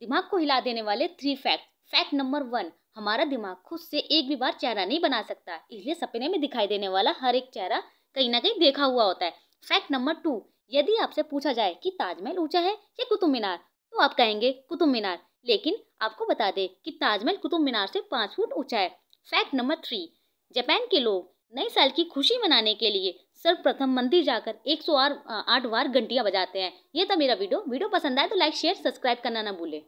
दिमाग को हिला देने वाले three fact fact number one हमारा दिमाग खुद से एक भी बार चेहरा नहीं बना सकता इसलिए सपने में दिखाई देने वाला हर एक चेहरा कहीं ना कहीं देखा हुआ होता है फैक्ट नंबर टू यदि आपसे पूछा जाए कि ताजमहल ऊंचा है या कुतुब मीनार तो आप कहेंगे कुतुब मीनार लेकिन आपको बता दें कि ताजमहल कुतुब मीनार से पाँच फुट ऊंचा है फैक्ट नंबर थ्री जापान के लोग नए साल की खुशी मनाने के लिए सर्वप्रथम मंदिर जाकर एक सौ आठ बार घंटियाँ बजाते हैं ये था मेरा वीडियो वीडियो पसंद आए तो लाइक शेयर सब्सक्राइब करना ना भूलें